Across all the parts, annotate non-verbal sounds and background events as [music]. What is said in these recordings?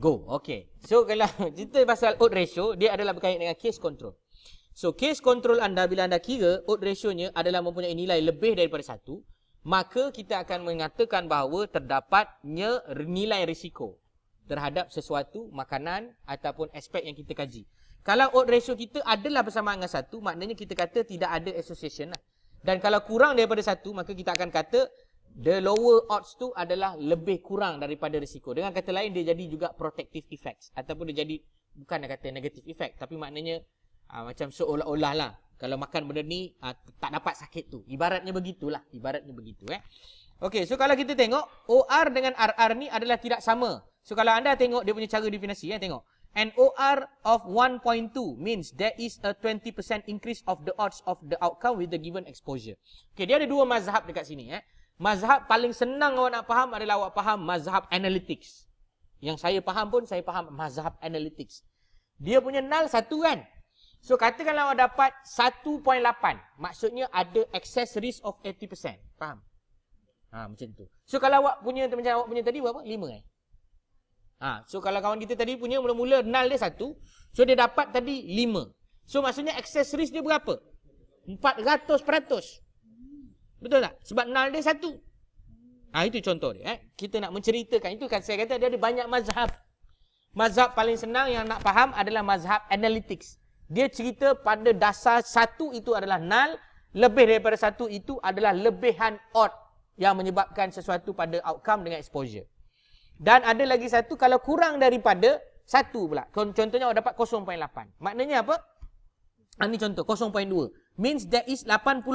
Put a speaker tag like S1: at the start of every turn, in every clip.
S1: Go. Okay. So, [laughs] kalau cerita pasal odd ratio, dia adalah berkait dengan case control. So, case control anda bila anda kira odd ratio-nya adalah mempunyai nilai lebih daripada satu, maka kita akan mengatakan bahawa terdapatnya nilai risiko terhadap sesuatu makanan ataupun aspek yang kita kaji. Kalau odd ratio kita adalah bersama dengan satu, maknanya kita kata tidak ada association lah. Dan kalau kurang daripada satu, maka kita akan kata the lower odds tu adalah lebih kurang daripada risiko. Dengan kata lain, dia jadi juga protective effects. Ataupun dia jadi, bukan nak kata negative effect. Tapi maknanya, aa, ah, macam seolah-olah lah. Kalau makan benda ni, aa, ah, tak dapat sakit tu. Ibaratnya begitulah. Ibaratnya begitu. Eh. Okay, so kalau kita tengok, OR dengan RR ni adalah tidak sama. So kalau anda tengok, dia punya cara definasi. Eh, tengok. An OR of 1.2 means there is a 20% increase of the odds of the outcome with the given exposure. Okay, dia ada dua mazhab dekat sini. Eh. Mazhab paling senang awak nak faham adalah awak faham mazhab analytics. Yang saya faham pun saya faham mazhab analytics. Dia punya null satu kan. So katakanlah awak dapat 1.8. Maksudnya ada excess risk of 80%. Faham? Ha, macam tu. So kalau awak punya macam awak punya tadi berapa? 5 eh? Ha, so kalau kawan kita tadi punya mula-mula null dia satu So dia dapat tadi 5. So maksudnya excess risk dia berapa? 400%. Betul tak? Sebab nal dia satu. Ha, itu contoh dia. Eh? Kita nak menceritakan. Itu kan saya kata dia ada banyak mazhab. Mazhab paling senang yang nak faham adalah mazhab analytics. Dia cerita pada dasar satu itu adalah nal. Lebih daripada satu itu adalah lebihan odd. Yang menyebabkan sesuatu pada outcome dengan exposure. Dan ada lagi satu kalau kurang daripada satu pula. Contohnya awak dapat 0.8. Maknanya apa? Ini ha, contoh 0.2. Means there is 80%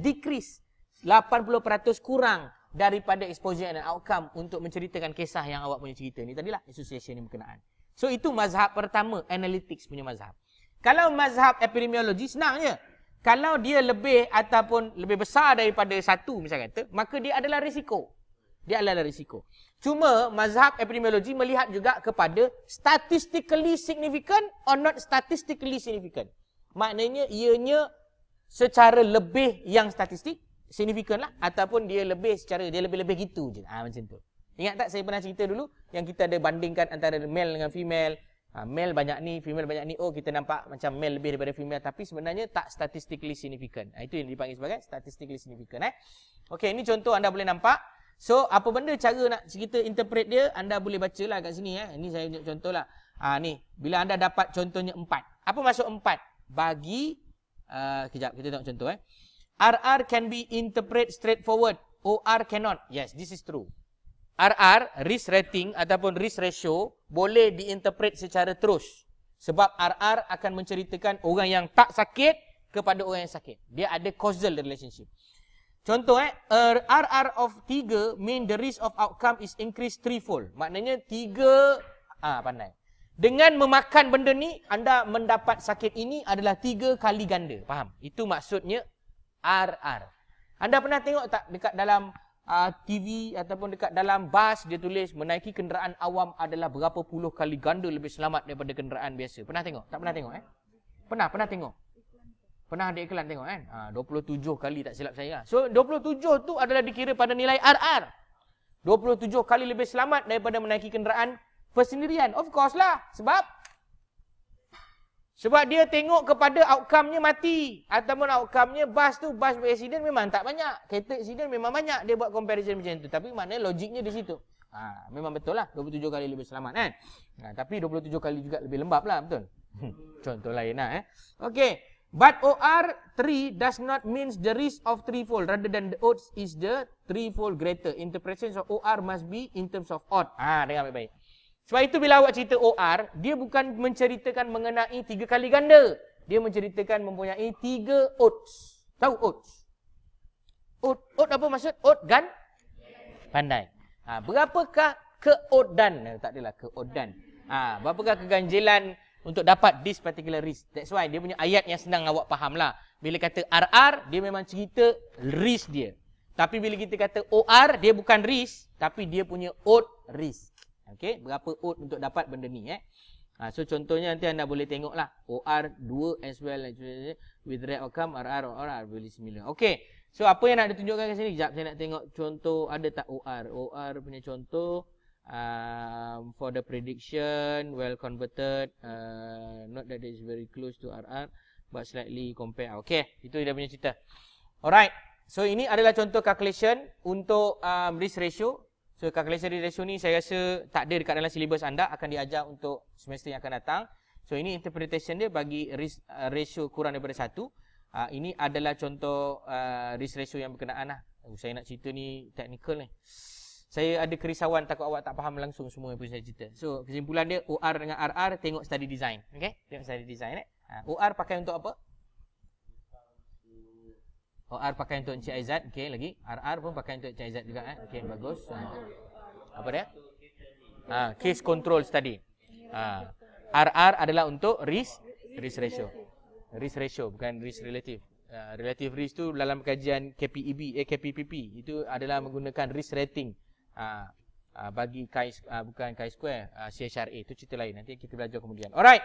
S1: decrease 80% kurang daripada exposure and outcome untuk menceritakan kisah yang awak punya cerita ni tadilah association ni berkenaan. So itu mazhab pertama analytics punya mazhab. Kalau mazhab epidemiologi senang Kalau dia lebih ataupun lebih besar daripada satu misalnya kata, maka dia adalah risiko. Dia adalah risiko. Cuma mazhab epidemiologi melihat juga kepada statistically significant or not statistically significant. Maknanya ianya secara lebih yang statistik signifikan lah ataupun dia lebih secara dia lebih-lebih gitu je ha, macam tu ingat tak saya pernah cerita dulu yang kita ada bandingkan antara male dengan female ha, male banyak ni female banyak ni oh kita nampak macam male lebih daripada female tapi sebenarnya tak statistically significant ha, itu yang dipanggil sebagai statistically significant eh ok ini contoh anda boleh nampak so apa benda cara nak kita interpret dia anda boleh baca lah kat sini eh ini saya tunjuk contoh lah ha, ni bila anda dapat contohnya empat. apa maksud empat? bagi uh, kejap kita tengok contoh eh RR can be interpret straightforward. OR cannot. Yes, this is true. RR, risk rating ataupun risk ratio boleh diinterpret secara terus. Sebab RR akan menceritakan orang yang tak sakit kepada orang yang sakit. Dia ada causal relationship. Contoh eh, RR of 3 mean the risk of outcome is increased threefold. Maknanya 3, ah pandai. Dengan memakan benda ni, anda mendapat sakit ini adalah 3 kali ganda. Faham? Itu maksudnya RR. Anda pernah tengok tak dekat dalam uh, TV ataupun dekat dalam bas dia tulis menaiki kenderaan awam adalah berapa puluh kali ganda lebih selamat daripada kenderaan biasa. Pernah tengok? Tak pernah tengok eh? Pernah, pernah tengok. Pernah ada iklan tengok kan? Ah, uh, 27 kali tak silap saya. So 27 tu adalah dikira pada nilai RR. 27 kali lebih selamat daripada menaiki kenderaan persendirian. Of course lah. Sebab sebab dia tengok kepada outcome-nya mati. Ataupun outcome-nya bas tu, bas accident memang tak banyak. Kereta accident memang banyak. Dia buat comparison macam tu. Tapi maknanya logiknya di situ. Ha, memang betul lah. 27 kali lebih selamat kan? Ha, tapi 27 kali juga lebih lembab lah. Betul? Hmm, contoh lain lah eh. Okay. But OR 3 does not means the risk of threefold rather than the odds is the threefold greater. Interpretation of OR must be in terms of odds. Ah, ha, dengar baik-baik. Sebab itu bila awak cerita OR, dia bukan menceritakan mengenai tiga kali ganda. Dia menceritakan mempunyai tiga oats. Tahu oats? Oat, oat apa maksud? Oat gan? Pandai. Ha, berapakah keodan? Nah, eh, tak adalah keodan. Ha, berapakah keganjilan untuk dapat this particular risk? That's why dia punya ayat yang senang awak faham lah. Bila kata RR, dia memang cerita risk dia. Tapi bila kita kata OR, dia bukan risk. Tapi dia punya oat risk. Okey, berapa ohm untuk dapat benda ni eh? Ha, so contohnya nanti anda boleh tengok lah. OR 2 as well eh, with red outcome RR or RR boleh similar. Okey. So apa yang nak ditunjukkan kat sini? Jap saya nak tengok contoh ada tak OR. OR punya contoh um, for the prediction well converted uh, not that it is very close to RR but slightly compare. Okey, itu dia punya cerita. Alright. So ini adalah contoh calculation untuk um, risk ratio So calculation ratio ni saya rasa tak ada dekat dalam syllabus anda akan diajar untuk semester yang akan datang. So ini interpretation dia bagi risk uh, ratio kurang daripada 1. Uh, ini adalah contoh uh, risk ratio yang berkenaan lah. Uh, saya nak cerita ni teknikal ni. Saya ada kerisauan takut awak tak faham langsung semua yang saya cerita. So kesimpulan dia OR dengan RR tengok study design. Okay? Tengok study design eh. Uh, ha, OR pakai untuk apa? OR oh, pakai untuk Encik Aizat. Okey, lagi. RR pun pakai untuk Encik Aizat juga. Eh. Okey, bagus. Ah. Apa dia? Ha, case control study. Ha. Ah. RR adalah untuk risk risk ratio. Risk ratio, bukan risk relative. Uh, relative risk tu dalam kajian KPEB, eh, KPPP. Itu adalah menggunakan risk rating. Ha. Uh, bagi kai uh, bukan kai square uh, CSRA itu cerita lain nanti kita belajar kemudian. Alright.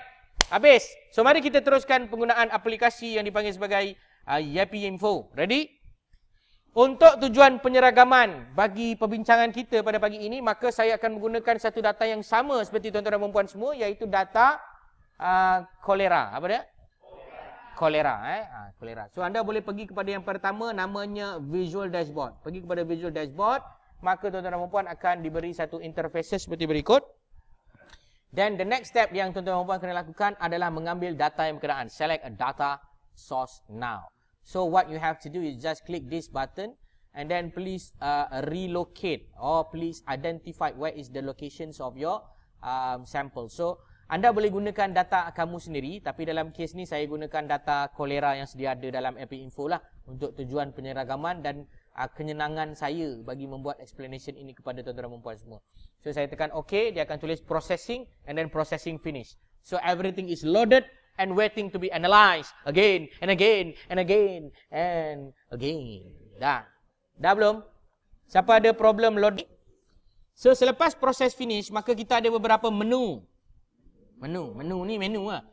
S1: Habis. So mari kita teruskan penggunaan aplikasi yang dipanggil sebagai YAPI e Info. Ready? Untuk tujuan penyeragaman bagi perbincangan kita pada pagi ini, maka saya akan menggunakan satu data yang sama seperti tuan-tuan dan perempuan semua, iaitu data uh, kolera. Apa dia? Kolera. Eh? Ah, kolera. Eh? Uh, so, anda boleh pergi kepada yang pertama, namanya Visual Dashboard. Pergi kepada Visual Dashboard, maka tuan-tuan dan perempuan akan diberi satu interface seperti berikut. Then, the next step yang tuan-tuan dan perempuan kena lakukan adalah mengambil data yang berkenaan. Select a data source now. So what you have to do is just click this button and then please uh, relocate or please identify where is the locations of your um, sample. So anda boleh gunakan data kamu sendiri tapi dalam kes ni saya gunakan data kolera yang sedia ada dalam API Info lah untuk tujuan penyeragaman dan uh, kenyenangan saya bagi membuat explanation ini kepada tuan-tuan dan puan semua. So saya tekan OK, dia akan tulis processing and then processing finish. So everything is loaded and waiting to be analyzed again and again and again and again. Dah. Dah belum? Siapa ada problem loading? So, selepas proses finish, maka kita ada beberapa menu. Menu. Menu ni menu lah.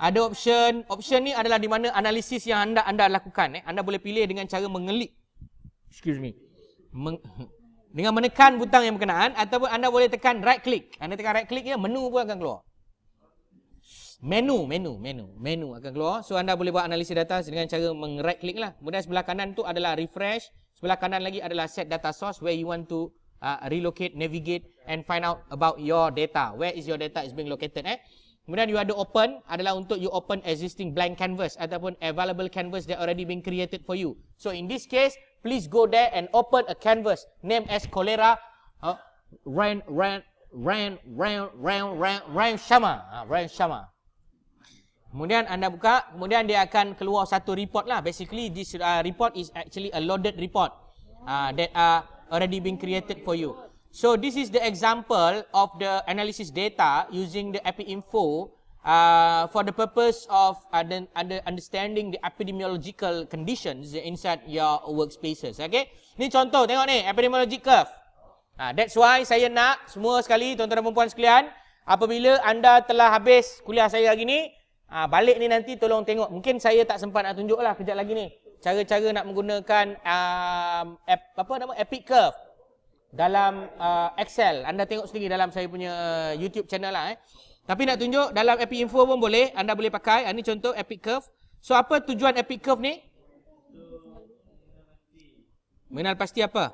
S1: Ada option. Option ni adalah di mana analisis yang anda anda lakukan. Eh. Anda boleh pilih dengan cara mengelik. Excuse me. Meng [laughs] dengan menekan butang yang berkenaan ataupun anda boleh tekan right click. Anda tekan right click ya menu pun akan keluar menu menu menu menu akan keluar so anda boleh buat analisis data dengan cara meng right click lah kemudian sebelah kanan tu adalah refresh sebelah kanan lagi adalah set data source where you want to uh, relocate navigate and find out about your data where is your data is being located eh kemudian you ada open adalah untuk you open existing blank canvas ataupun available canvas that already being created for you so in this case please go there and open a canvas named as cholera uh, ran ran ran ran ran ran ran shama uh, ah, ran shama Kemudian anda buka, kemudian dia akan keluar satu report lah. Basically this uh, report is actually a loaded report uh, that are already been created for you. So this is the example of the analysis data using the EpiInfo uh, for the purpose of uh, understanding the epidemiological conditions inside your workspaces. Okay? Ni contoh, tengok ni, epidemiologic curve. Uh, that's why saya nak semua sekali, tuan-tuan dan perempuan sekalian, apabila anda telah habis kuliah saya hari ni, Ha, balik ni nanti tolong tengok. Mungkin saya tak sempat nak tunjuk lah kejap lagi ni. Cara-cara nak menggunakan uh, ep, apa nama Epic Curve dalam uh, Excel. Anda tengok sendiri dalam saya punya uh, YouTube channel lah. Eh. Tapi nak tunjuk dalam Epic Info pun boleh. Anda boleh pakai. Ini ah, contoh Epic Curve. So apa tujuan Epic Curve ni? Mengenal pasti apa? Mengenal pasti apa?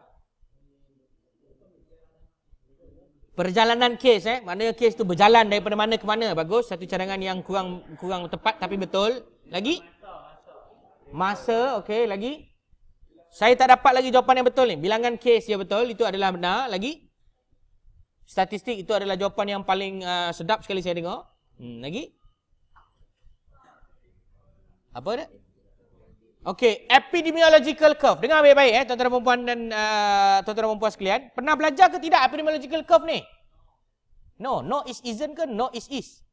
S1: perjalanan kes eh maknanya kes tu berjalan daripada mana ke mana bagus satu cadangan yang kurang kurang tepat tapi betul lagi masa okey lagi saya tak dapat lagi jawapan yang betul ni bilangan kes dia betul itu adalah benar lagi statistik itu adalah jawapan yang paling uh, sedap sekali saya dengar hmm, lagi apa dia Okey, epidemiological curve. Dengar baik-baik eh tuan-tuan perempuan dan uh, tuan-tuan dan puan sekalian. Pernah belajar ke tidak epidemiological curve ni? No, no is isn't ke no is is.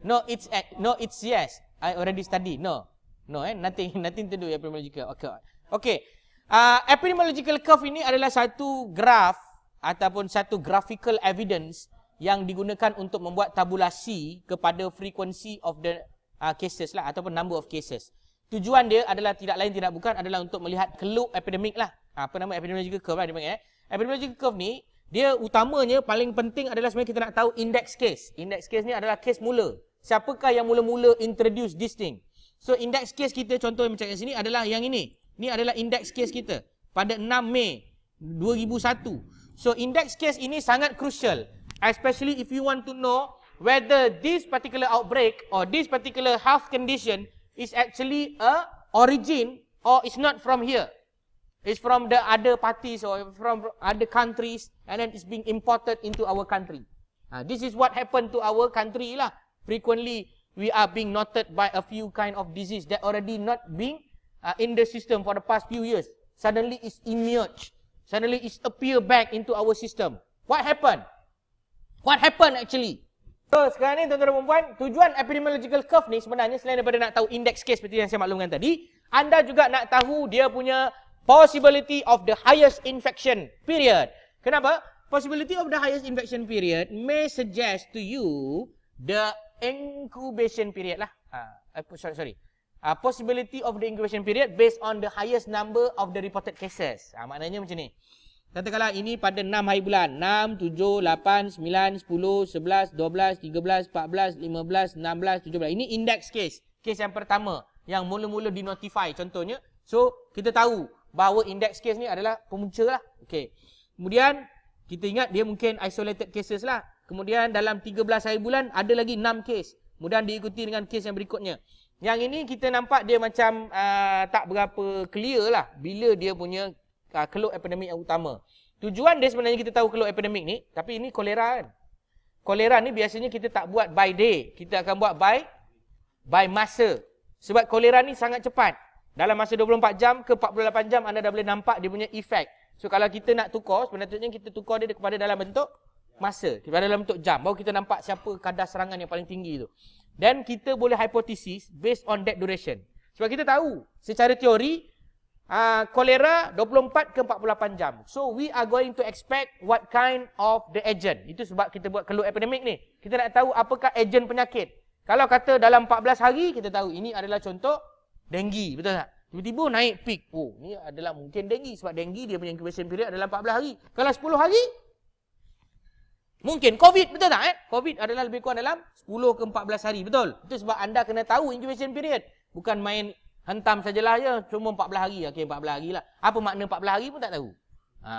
S1: No it's uh, no it's yes. I already study. No. No eh nothing [laughs] nothing to do epidemiological curve. Okay. Okey. Uh, epidemiological curve ini adalah satu graf ataupun satu graphical evidence yang digunakan untuk membuat tabulasi kepada frequency of the uh, cases lah ataupun number of cases tujuan dia adalah tidak lain tidak bukan adalah untuk melihat keluk epidemik lah. Ha, apa nama epidemiological curve lah dia panggil eh. Epidemiological curve ni dia utamanya paling penting adalah sebenarnya kita nak tahu index case. Index case ni adalah case mula. Siapakah yang mula-mula introduce this thing. So index case kita contoh yang macam kat sini adalah yang ini. Ni adalah index case kita pada 6 Mei 2001. So index case ini sangat crucial especially if you want to know whether this particular outbreak or this particular health condition is actually a origin or is not from here. It's from the other parties or from other countries and then it's being imported into our country. Uh, this is what happened to our country lah. Frequently, we are being noted by a few kind of disease that already not being uh, in the system for the past few years. Suddenly, it's emerged. Suddenly, it's appear back into our system. What happened? What happened actually? So sekarang ni tuan-tuan dan perempuan, tujuan epidemiological curve ni sebenarnya selain daripada nak tahu index case seperti yang saya maklumkan tadi, anda juga nak tahu dia punya possibility of the highest infection period. Kenapa? Possibility of the highest infection period may suggest to you the incubation period lah. Uh, sorry, sorry. Uh, possibility of the incubation period based on the highest number of the reported cases. Uh, maknanya macam ni. Katakanlah ini pada 6 hari bulan. 6, 7, 8, 9, 10, 11, 12, 13, 14, 15, 16, 17. Ini index case. Case yang pertama. Yang mula-mula dinotify contohnya. So, kita tahu bahawa index case ni adalah pemunca lah. Okay. Kemudian, kita ingat dia mungkin isolated cases lah. Kemudian dalam 13 hari bulan, ada lagi 6 case. Kemudian diikuti dengan case yang berikutnya. Yang ini kita nampak dia macam uh, tak berapa clear lah. Bila dia punya uh, ah, keluh epidemik yang utama. Tujuan dia sebenarnya kita tahu keluh epidemik ni, tapi ini kolera kan. Kolera ni biasanya kita tak buat by day, kita akan buat by by masa. Sebab kolera ni sangat cepat. Dalam masa 24 jam ke 48 jam anda dah boleh nampak dia punya efek. So kalau kita nak tukar, sebenarnya kita tukar dia kepada dalam bentuk masa, kepada dalam bentuk jam. Baru kita nampak siapa kadar serangan yang paling tinggi tu. Then kita boleh hipotesis based on that duration. Sebab kita tahu secara teori uh, kolera 24 ke 48 jam. So we are going to expect what kind of the agent. Itu sebab kita buat keluh epidemik ni. Kita nak tahu apakah agent penyakit. Kalau kata dalam 14 hari, kita tahu ini adalah contoh denggi. Betul tak? Tiba-tiba naik peak. Oh, ini adalah mungkin denggi. Sebab denggi dia punya incubation period adalah 14 hari. Kalau 10 hari, mungkin COVID. Betul tak? Eh? COVID adalah lebih kurang dalam 10 ke 14 hari. Betul? Itu sebab anda kena tahu incubation period. Bukan main Hentam sajalah ya. Cuma 14 hari. Okey, 14 hari lah. Apa makna 14 hari pun tak tahu. Ha,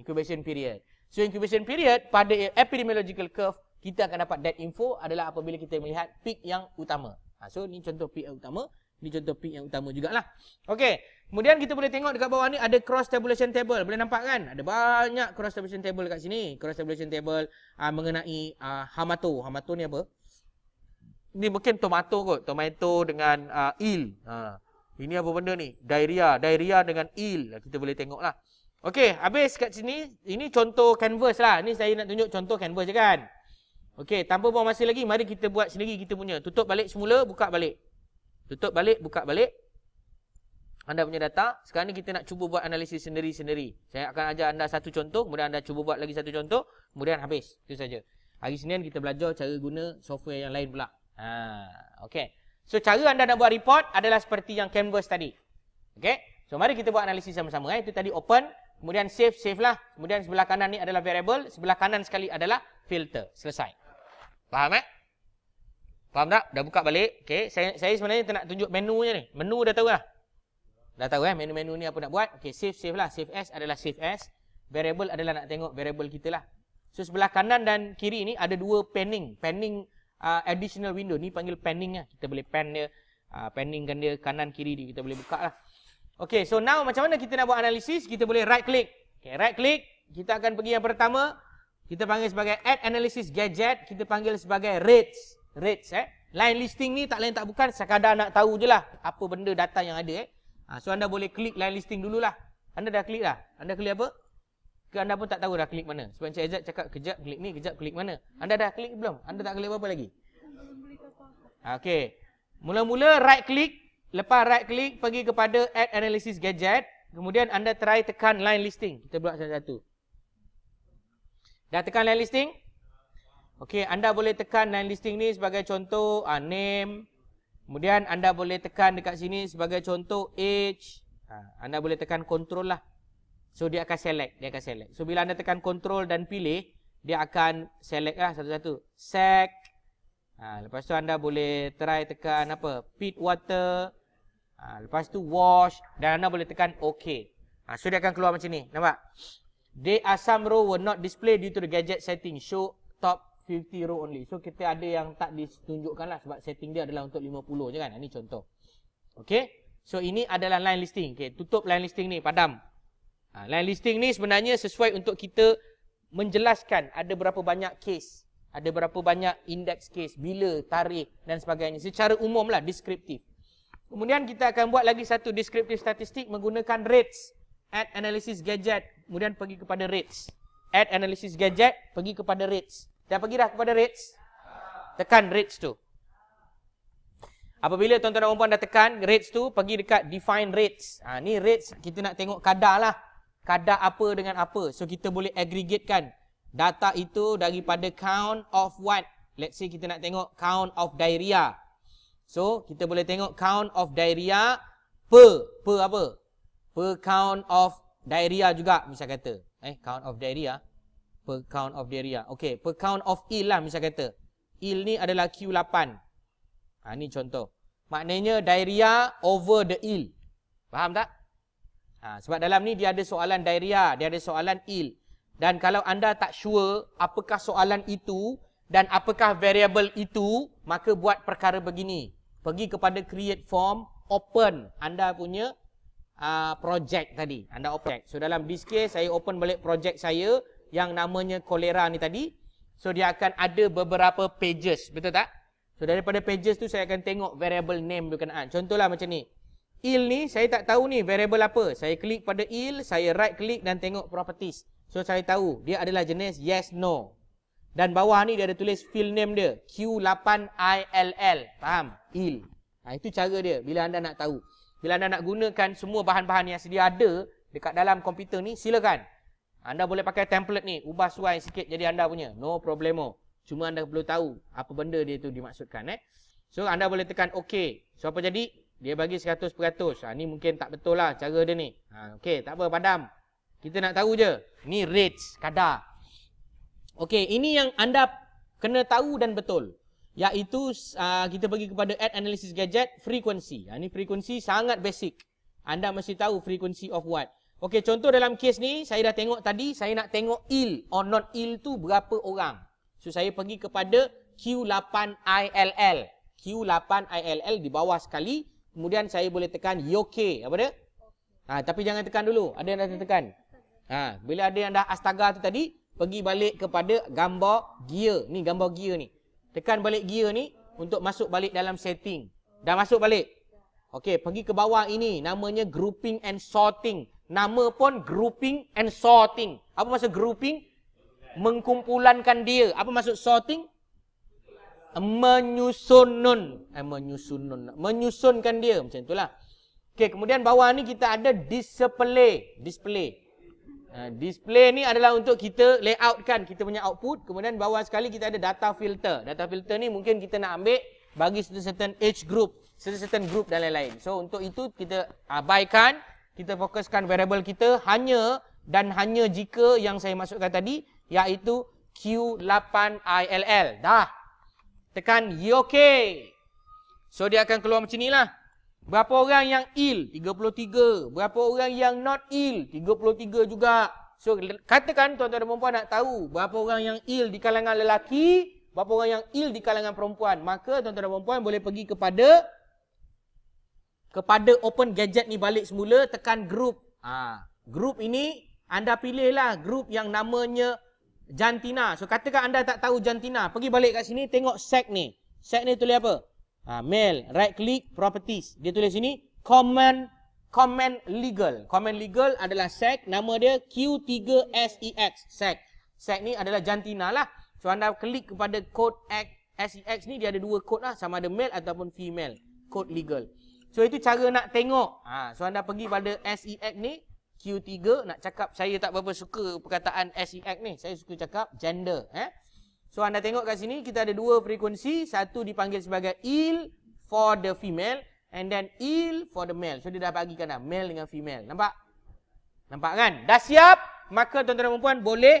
S1: incubation period. So, incubation period pada epidemiological curve, kita akan dapat that info adalah apabila kita melihat peak yang utama. Ha, so, ni contoh peak yang utama. Ni contoh peak yang utama jugalah. Okey. Kemudian kita boleh tengok dekat bawah ni ada cross-tabulation table. Boleh nampak kan? Ada banyak cross-tabulation table dekat sini. Cross-tabulation table aa, ah, mengenai aa, ah, hamato. Hamato ni apa? Ini mungkin tomato kot. Tomato dengan aa, ah, eel. Haa. Ini apa benda ni? Diarrhea. Diarrhea dengan il. Lah, kita boleh tengok lah. Okey, habis kat sini. Ini contoh canvas lah. Ini saya nak tunjuk contoh canvas je kan. Okey, tanpa buang masa lagi, mari kita buat sendiri kita punya. Tutup balik semula, buka balik. Tutup balik, buka balik. Anda punya data. Sekarang ni kita nak cuba buat analisis sendiri-sendiri. Saya akan ajar anda satu contoh. Kemudian anda cuba buat lagi satu contoh. Kemudian habis. Itu saja. Hari Senin kita belajar cara guna software yang lain pula. Ha, Okey. So, cara anda nak buat report adalah seperti yang canvas tadi. Okay? So, mari kita buat analisis sama-sama. Eh? Itu tadi open, kemudian save, save lah. Kemudian sebelah kanan ni adalah variable, sebelah kanan sekali adalah filter. Selesai. Faham tak? Eh? Faham tak? Dah buka balik. Okay. Saya, saya sebenarnya nak tunjuk menunya ni. Menu dah tahu lah. Dah tahu eh menu-menu ni apa nak buat. Okay, save, save lah. Save as adalah save as. Variable adalah nak tengok variable kita lah. So, sebelah kanan dan kiri ni ada dua panning. Panning. Panning uh, additional window ni panggil panning lah. kita boleh pan dia uh, ah, panning kan dia kanan kiri dia kita boleh buka lah Okay, so now macam mana kita nak buat analisis kita boleh right click okay right click kita akan pergi yang pertama kita panggil sebagai add analysis gadget kita panggil sebagai rates rates eh line listing ni tak lain tak bukan sekadar nak tahu je lah apa benda data yang ada eh ha, so anda boleh klik line listing dululah anda dah klik lah anda klik apa anda pun tak tahu dah klik mana. Sebab Encik Ezzat cakap kejap klik ni, kejap klik mana. Anda dah klik belum? Anda tak klik apa-apa lagi? Okey. Mula-mula right click. Lepas right click, pergi kepada add analysis gadget. Kemudian anda try tekan line listing. Kita buat satu-satu. Dah tekan line listing? Okey, anda boleh tekan line listing ni sebagai contoh ha, name. Kemudian anda boleh tekan dekat sini sebagai contoh age. Ha, anda boleh tekan control lah. So dia akan select, dia akan select. So bila anda tekan control dan pilih, dia akan select lah satu-satu. Sec. Ha, lepas tu anda boleh try tekan apa? Pit water. Ha, lepas tu wash dan anda boleh tekan OK. Ha, so dia akan keluar macam ni. Nampak? They are some row were not display due to the gadget setting. Show top 50 row only. So kita ada yang tak ditunjukkan lah sebab setting dia adalah untuk 50 je kan. Ini ha, contoh. Okay. So ini adalah line listing. Okay. Tutup line listing ni. Padam. Padam. Ha, line listing ni sebenarnya sesuai untuk kita menjelaskan ada berapa banyak case, ada berapa banyak index case, bila, tarikh dan sebagainya. Secara umum lah, deskriptif. Kemudian kita akan buat lagi satu deskriptif statistik menggunakan rates. Add analysis gadget, kemudian pergi kepada rates. Add analysis gadget, pergi kepada rates. Dah pergi dah kepada rates? Tekan rates tu. Apabila tuan-tuan dan perempuan dah tekan rates tu, pergi dekat define rates. Ha, ni rates kita nak tengok kadar lah kadar apa dengan apa. So kita boleh aggregatekan data itu daripada count of what? Let's say kita nak tengok count of diarrhea. So kita boleh tengok count of diarrhea per per apa? Per count of diarrhea juga misal kata. Eh count of diarrhea per count of diarrhea. Okay, per count of ill lah misal kata. Ill ni adalah Q8. Ha ni contoh. Maknanya diarrhea over the ill. Faham tak? Ha, sebab dalam ni dia ada soalan diarrhea, dia ada soalan il, Dan kalau anda tak sure apakah soalan itu dan apakah variable itu, maka buat perkara begini. Pergi kepada create form, open anda punya uh, project tadi. Anda open. So dalam this case, saya open balik project saya yang namanya kolera ni tadi. So dia akan ada beberapa pages, betul tak? So daripada pages tu saya akan tengok variable name berkenaan. Contohlah macam ni ill ni saya tak tahu ni variable apa. Saya klik pada ill, saya right click dan tengok properties. So saya tahu dia adalah jenis yes no. Dan bawah ni dia ada tulis field name dia Q8ILL. Faham? Ill. Ha, itu cara dia bila anda nak tahu. Bila anda nak gunakan semua bahan-bahan yang sedia ada dekat dalam komputer ni silakan. Anda boleh pakai template ni ubah suai sikit jadi anda punya. No problemo. Cuma anda perlu tahu apa benda dia tu dimaksudkan eh. So anda boleh tekan OK. So apa jadi? Dia bagi 100%. Ha, ni mungkin tak betul lah cara dia ni. Ha, Okey, tak apa. Padam. Kita nak tahu je. Ni rates, kadar. Okey, ini yang anda kena tahu dan betul. Iaitu uh, kita pergi kepada ad analysis gadget, frequency. Ha, ni frequency sangat basic. Anda mesti tahu frequency of what. Okey, contoh dalam kes ni, saya dah tengok tadi, saya nak tengok ill or not ill tu berapa orang. So, saya pergi kepada Q8ILL. Q8ILL di bawah sekali. Kemudian saya boleh tekan YOK. Apa dia? Ha, tapi jangan tekan dulu. Ada yang dah tekan. Ha, bila ada yang dah astaga tu tadi, pergi balik kepada gambar gear. Ni gambar gear ni. Tekan balik gear ni untuk masuk balik dalam setting. Dah masuk balik? Okey, pergi ke bawah ini. Namanya grouping and sorting. Nama pun grouping and sorting. Apa maksud grouping? Mengkumpulankan dia. Apa maksud sorting? menyusunun eh, menyusunun menyusunkan dia macam itulah okey kemudian bawah ni kita ada display display uh, display ni adalah untuk kita layout kan kita punya output kemudian bawah sekali kita ada data filter data filter ni mungkin kita nak ambil bagi certain, -certain age group certain, certain group dan lain-lain so untuk itu kita abaikan kita fokuskan variable kita hanya dan hanya jika yang saya masukkan tadi iaitu Q8ILL dah Tekan E ya, OK. So dia akan keluar macam inilah. Berapa orang yang ill? 33. Berapa orang yang not ill? 33 juga. So katakan tuan-tuan dan puan nak tahu berapa orang yang ill di kalangan lelaki, berapa orang yang ill di kalangan perempuan. Maka tuan-tuan dan puan boleh pergi kepada kepada open gadget ni balik semula tekan group. ha, group ini anda pilihlah group yang namanya jantina. So katakan anda tak tahu jantina, pergi balik kat sini tengok sek ni. Sek ni tulis apa? Ha, mail, right click, properties. Dia tulis sini common common legal. Common legal adalah sek, nama dia Q3SEX, sek. Sek ni adalah jantina lah. So anda klik kepada code X SEX ni dia ada dua kod lah sama ada male ataupun female, code legal. So itu cara nak tengok. Ha, so anda pergi pada SEX ni Q3 nak cakap saya tak berapa suka perkataan SEX ni. Saya suka cakap gender. Eh? So anda tengok kat sini kita ada dua frekuensi. Satu dipanggil sebagai il for the female. And then il for the male. So dia dah bagikan dah male dengan female. Nampak? Nampak kan? Dah siap? Maka tuan-tuan dan perempuan boleh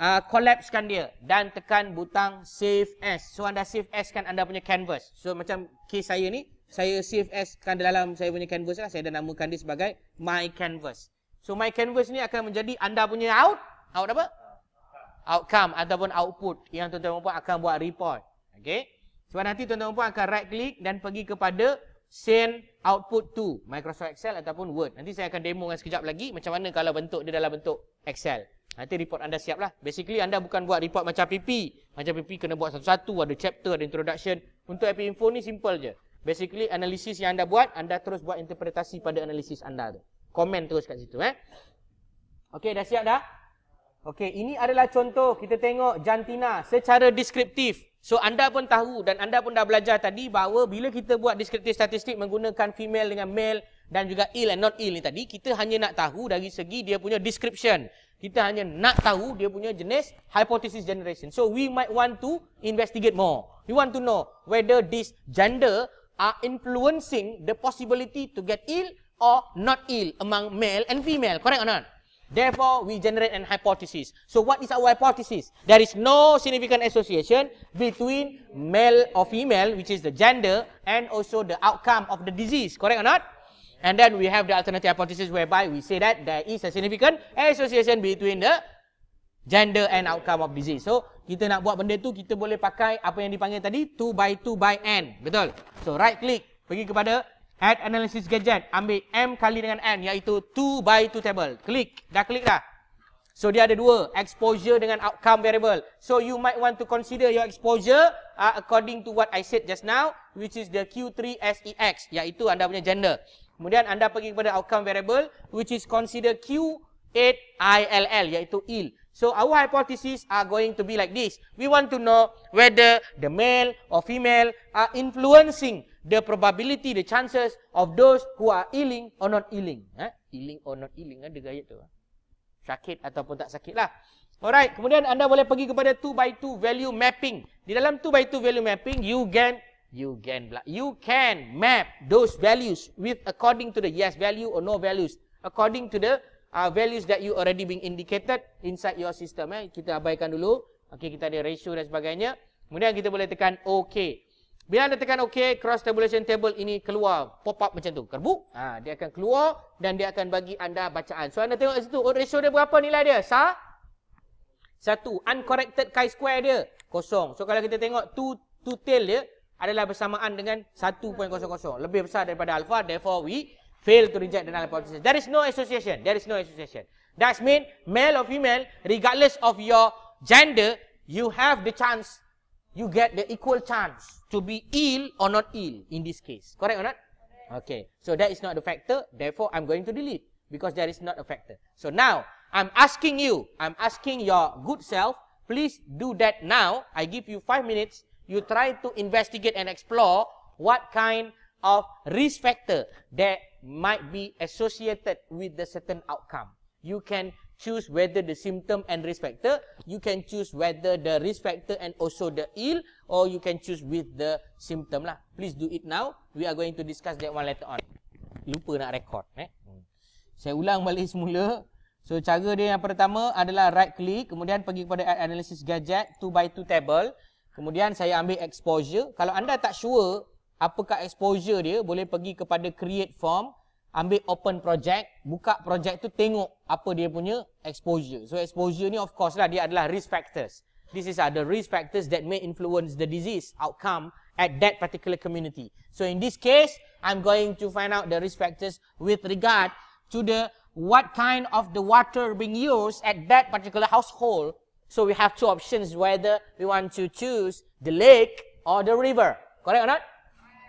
S1: uh, collapsekan dia. Dan tekan butang save as. So anda save as kan anda punya canvas. So macam case saya ni. Saya save as kan dalam saya punya canvas lah. Saya dah namakan dia sebagai my canvas. So my canvas ni akan menjadi anda punya out. Out apa? Outcome ataupun output yang tuan-tuan perempuan akan buat report. Okay. Sebab nanti tuan-tuan perempuan akan right click dan pergi kepada send output to Microsoft Excel ataupun Word. Nanti saya akan demo dengan sekejap lagi macam mana kalau bentuk dia dalam bentuk Excel. Nanti report anda siap lah. Basically anda bukan buat report macam PP. Macam PP kena buat satu-satu, ada chapter, ada introduction. Untuk IP Info ni simple je. Basically analisis yang anda buat, anda terus buat interpretasi pada analisis anda tu komen terus kat situ eh. Okey, dah siap dah? Okey, ini adalah contoh kita tengok jantina secara deskriptif. So anda pun tahu dan anda pun dah belajar tadi bahawa bila kita buat deskriptif statistik menggunakan female dengan male dan juga ill and not ill ni tadi, kita hanya nak tahu dari segi dia punya description. Kita hanya nak tahu dia punya jenis hypothesis generation. So we might want to investigate more. We want to know whether this gender are influencing the possibility to get ill or not ill among male and female. Correct or not? Therefore, we generate an hypothesis. So, what is our hypothesis? There is no significant association between male or female, which is the gender, and also the outcome of the disease. Correct or not? And then we have the alternative hypothesis whereby we say that there is a significant association between the gender and outcome of disease. So, kita nak buat benda tu, kita boleh pakai apa yang dipanggil tadi, 2 by 2 by N. Betul? So, right click. Pergi kepada Add analysis gadget. Ambil M kali dengan N iaitu 2 by 2 table. Klik. Dah klik dah. So dia ada dua. Exposure dengan outcome variable. So you might want to consider your exposure uh, according to what I said just now. Which is the Q3 SEX iaitu anda punya gender. Kemudian anda pergi kepada outcome variable which is consider Q8 ILL iaitu IL. So our hypothesis are going to be like this. We want to know whether the male or female are influencing the probability, the chances of those who are illing or not illing. Ha? Illing or not illing, ada gaya tu. Sakit ataupun tak sakit lah. Alright, kemudian anda boleh pergi kepada 2 by 2 value mapping. Di dalam 2 by 2 value mapping, you can you can you can map those values with according to the yes value or no values. According to the uh, values that you already being indicated inside your system. Eh. Kita abaikan dulu. Okay, kita ada ratio dan sebagainya. Kemudian kita boleh tekan OK. Bila anda tekan OK, cross tabulation table ini keluar pop up macam tu. Kerbuk. Ha, dia akan keluar dan dia akan bagi anda bacaan. So anda tengok kat situ. Odd ratio dia berapa nilai dia? Sa? Satu. Uncorrected chi-square dia. Kosong. So kalau kita tengok two, two tail dia adalah bersamaan dengan 1.00. Lebih besar daripada alpha. Therefore we fail to reject the null hypothesis. There is no association. There is no association. That mean male or female, regardless of your gender, you have the chance. You get the equal chance to be ill or not ill in this case. Correct or not? Okay. So that is not the factor. Therefore, I'm going to delete because that is not a factor. So now, I'm asking you, I'm asking your good self, please do that now. I give you five minutes. You try to investigate and explore what kind of risk factor that might be associated with the certain outcome. You can choose whether the symptom and risk factor. You can choose whether the risk factor and also the ill or you can choose with the symptom lah. Please do it now. We are going to discuss that one later on. Lupa nak record. Eh? Hmm. Saya ulang balik [laughs] semula. So, cara dia yang pertama adalah right click. Kemudian pergi kepada Ad analysis gadget 2 by 2 table. Kemudian saya ambil exposure. Kalau anda tak sure apakah exposure dia, boleh pergi kepada create form ambil open project, buka project tu tengok apa dia punya exposure. So exposure ni of course lah dia adalah risk factors. This is are uh, the risk factors that may influence the disease outcome at that particular community. So in this case, I'm going to find out the risk factors with regard to the what kind of the water being used at that particular household. So we have two options whether we want to choose the lake or the river. Correct or not?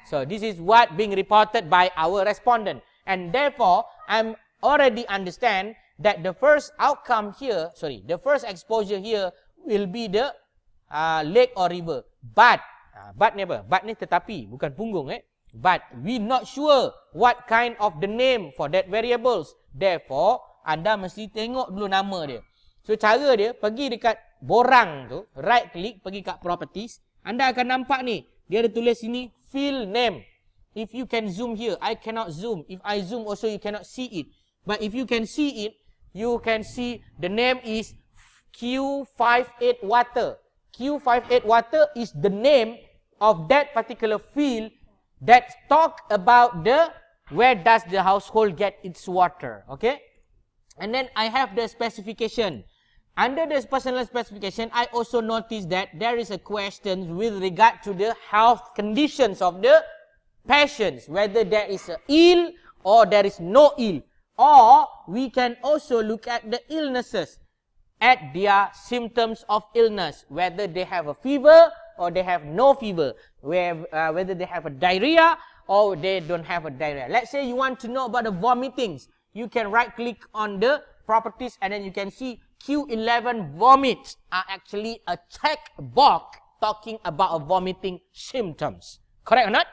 S1: So this is what being reported by our respondent and therefore I'm already understand that the first outcome here, sorry, the first exposure here will be the uh, lake or river. But, uh, but never, but ni tetapi, bukan punggung eh. But we not sure what kind of the name for that variables. Therefore, anda mesti tengok dulu nama dia. So, cara dia pergi dekat borang tu, right click, pergi kat properties. Anda akan nampak ni, dia ada tulis sini, field name. If you can zoom here, I cannot zoom. If I zoom also, you cannot see it. But if you can see it, you can see the name is Q58 water. Q58 water is the name of that particular field that talk about the where does the household get its water. Okay? And then I have the specification. Under this personal specification, I also noticed that there is a question with regard to the health conditions of the passions, whether there is ill or there is no ill. Or we can also look at the illnesses, at their symptoms of illness, whether they have a fever or they have no fever, where, uh, whether they have a diarrhea or they don't have a diarrhea. Let's say you want to know about the vomitings. You can right click on the properties and then you can see Q11 vomits are actually a check box talking about a vomiting symptoms. Correct or not?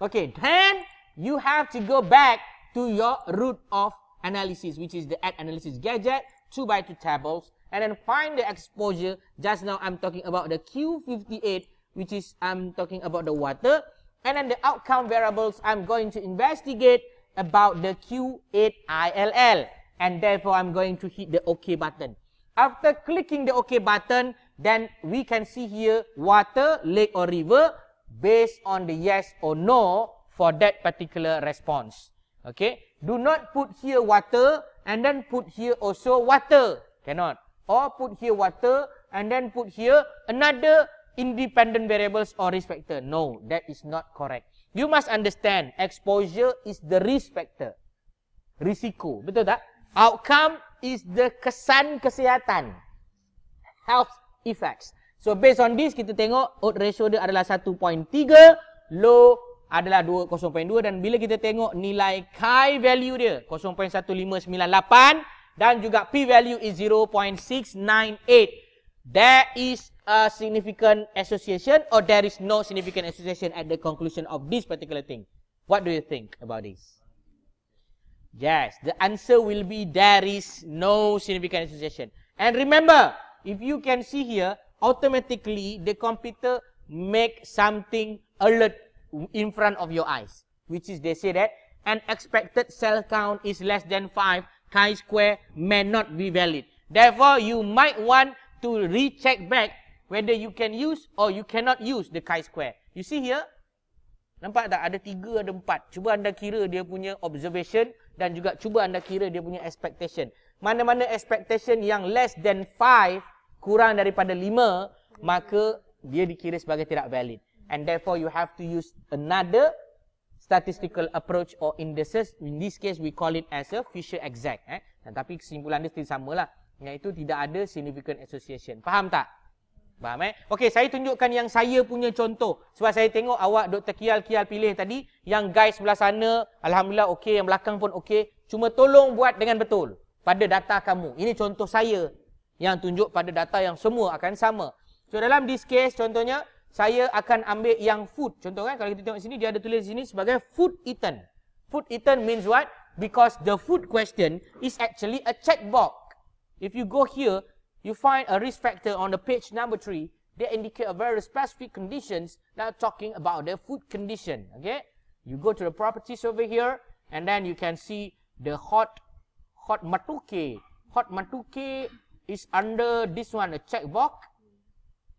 S1: Okay, then you have to go back to your root of analysis, which is the add analysis gadget, two by two tables, and then find the exposure. Just now I'm talking about the Q58, which is I'm talking about the water. And then the outcome variables, I'm going to investigate about the Q8ILL. And therefore, I'm going to hit the OK button. After clicking the OK button, then we can see here water, lake or river, based on the yes or no for that particular response. Okay, do not put here water and then put here also water. Cannot. Or put here water and then put here another independent variables or risk factor. No, that is not correct. You must understand exposure is the risk factor. Risiko. Betul tak? Outcome is the kesan kesihatan. Health effects. So based on this kita tengok odd ratio dia adalah 1.3, low adalah 0.2 dan bila kita tengok nilai chi value dia 0.1598 dan juga p value is 0.698. There is a significant association or there is no significant association at the conclusion of this particular thing. What do you think about this? Yes, the answer will be there is no significant association. And remember, if you can see here automatically the computer make something alert in front of your eyes, which is they say that an expected cell count is less than 5 chi-square may not be valid. Therefore, you might want to recheck back whether you can use or you cannot use the chi-square. You see here? Nampak tak? Ada tiga, ada empat. Cuba anda kira dia punya observation dan juga cuba anda kira dia punya expectation. Mana-mana expectation yang less than 5 kurang daripada 5 maka dia dikira sebagai tidak valid and therefore you have to use another statistical approach or indices in this case we call it as a Fisher exact eh nah, tapi kesimpulan dia still samalah iaitu tidak ada significant association faham tak faham eh okey saya tunjukkan yang saya punya contoh sebab saya tengok awak Dr Kial Kial pilih tadi yang guys sebelah sana alhamdulillah okey yang belakang pun okey cuma tolong buat dengan betul pada data kamu ini contoh saya yang tunjuk pada data yang semua akan sama. So dalam this case contohnya saya akan ambil yang food. Contoh kan kalau kita tengok sini dia ada tulis sini sebagai food eaten. Food eaten means what? Because the food question is actually a checkbox. If you go here, you find a risk factor on the page number 3. They indicate a very specific conditions that talking about the food condition. Okay? You go to the properties over here and then you can see the hot hot matuke. Hot matuke is under this one, a checkbox.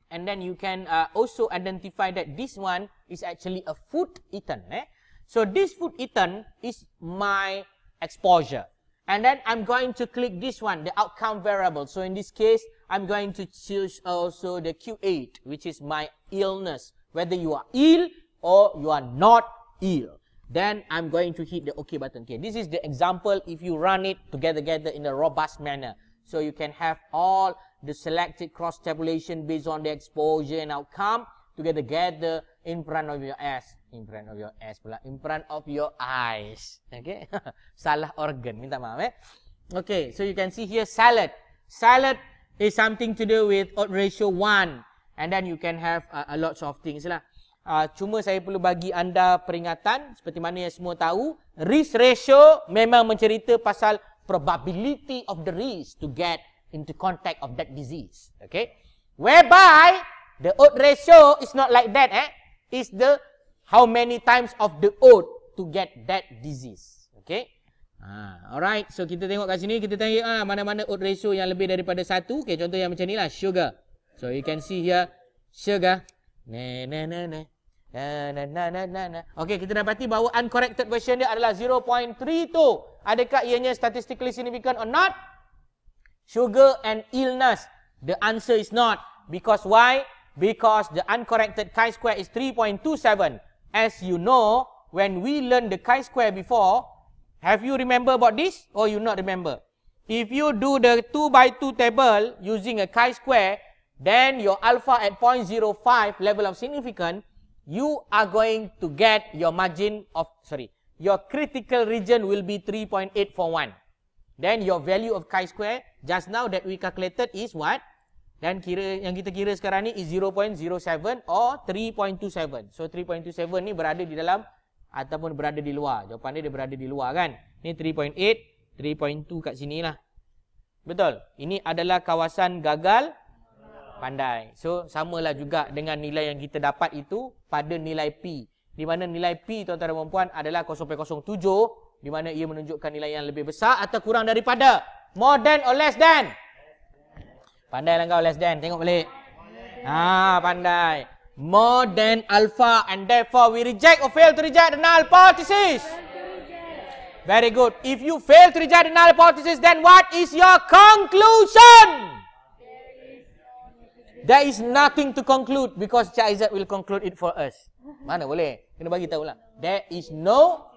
S1: And then you can uh, also identify that this one is actually a food eaten. Eh? So this food eaten is my exposure. And then I'm going to click this one, the outcome variable. So in this case, I'm going to choose also the Q8, which is my illness. Whether you are ill or you are not ill. Then I'm going to hit the OK button. Okay, this is the example if you run it together, together in a robust manner. So you can have all the selected cross tabulation based on the exposure and outcome together gather in front of your eyes. In front of your eyes pula. In front of your eyes. [laughs] Okay. [laughs] Salah organ. Minta maaf eh. Okay. So you can see here salad. Salad is something to do with odd ratio one. And then you can have uh, a lots of things lah. Uh, cuma saya perlu bagi anda peringatan. Seperti mana yang semua tahu. Risk ratio memang mencerita pasal probability of the risk to get into contact of that disease. Okay, whereby the odd ratio is not like that. Eh, is the how many times of the odd to get that disease. Okay. Ah, alright, so kita tengok kat sini kita tanya ah mana-mana odd ratio yang lebih daripada satu. Okay, contoh yang macam ni lah sugar. So you can see here sugar. Ne ne ne ne. Na na na na na. Okay, kita dapati bahawa uncorrected version dia adalah 0.32. Adakah ianya statistically significant or not? Sugar and illness. The answer is not. Because why? Because the uncorrected chi-square is 3.27. As you know, when we learn the chi-square before, have you remember about this or you not remember? If you do the 2 by 2 table using a chi-square, then your alpha at 0.05 level of significance, you are going to get your margin of, sorry, your critical region will be 3.841. Then your value of chi-square just now that we calculated is what? Dan kira yang kita kira sekarang ni is 0.07 or 3.27. So 3.27 ni berada di dalam ataupun berada di luar. Jawapan dia, dia berada di luar kan? Ni 3.8, 3.2 kat sini lah. Betul? Ini adalah kawasan gagal pandai. So samalah juga dengan nilai yang kita dapat itu pada nilai P di mana nilai P tuan-tuan dan puan-puan adalah 0.07 di mana ia menunjukkan nilai yang lebih besar atau kurang daripada more than or less than pandai lah kau less than tengok balik ah pandai more than alpha and therefore we reject or fail to reject the null hypothesis very good if you fail to reject the null hypothesis then what is your conclusion there is nothing to conclude because Chaizat will conclude it for us mana boleh? Kena bagi tahu lah. There is no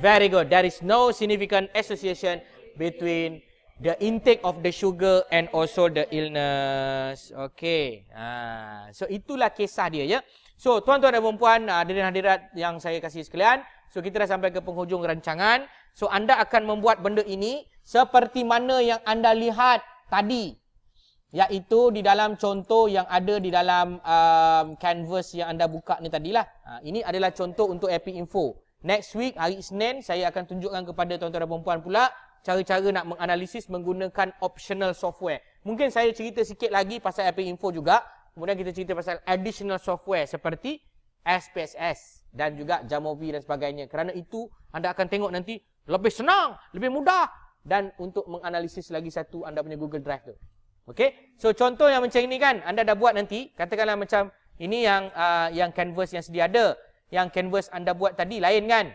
S1: very good. There is no significant association between the intake of the sugar and also the illness. Okay. Ha. So itulah kisah dia ya. So tuan-tuan dan puan-puan hadirin hadirat yang saya kasih sekalian. So kita dah sampai ke penghujung rancangan. So anda akan membuat benda ini seperti mana yang anda lihat tadi. Iaitu di dalam contoh yang ada di dalam um, canvas yang anda buka ni tadilah. Ha, ini adalah contoh untuk epic info. Next week, hari Senin, saya akan tunjukkan kepada tuan-tuan dan perempuan pula cara-cara nak menganalisis menggunakan optional software. Mungkin saya cerita sikit lagi pasal epic info juga. Kemudian kita cerita pasal additional software seperti SPSS dan juga Jamovi dan sebagainya. Kerana itu, anda akan tengok nanti lebih senang, lebih mudah. Dan untuk menganalisis lagi satu anda punya Google Drive tu. Okay, So contoh yang macam ini kan anda dah buat nanti, katakanlah macam ini yang uh, yang canvas yang sedia ada, yang canvas anda buat tadi lain kan?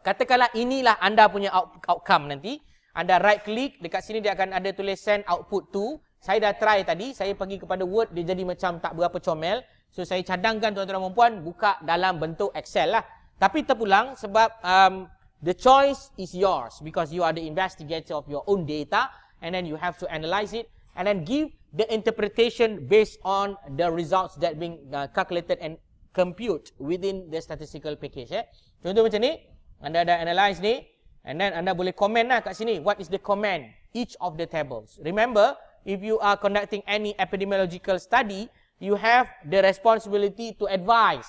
S1: Katakanlah inilah anda punya outcome nanti. Anda right click dekat sini dia akan ada tulis send output to. Saya dah try tadi, saya pergi kepada Word dia jadi macam tak berapa comel. So saya cadangkan tuan-tuan dan puan buka dalam bentuk Excel lah. Tapi terpulang sebab um, the choice is yours because you are the investigator of your own data and then you have to analyse it and then give the interpretation based on the results that being uh, calculated and compute within the statistical package. Eh? Contoh macam ni, anda ada analyze ni, and then anda boleh comment lah kat sini, what is the comment each of the tables. Remember, if you are conducting any epidemiological study, you have the responsibility to advise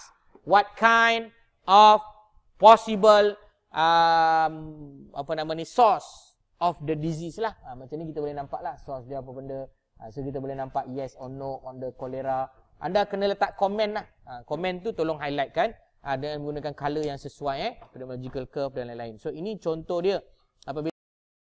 S1: what kind of possible um, apa nama ni, source of the disease lah. Ha, macam ni kita boleh nampak lah source dia apa benda. Ha, so kita boleh nampak yes or no on the cholera. Anda kena letak komen lah. Ha, komen tu tolong highlight kan. Ha, dengan menggunakan color yang sesuai. Eh, epidemiological curve dan lain-lain. So ini contoh dia. Apabila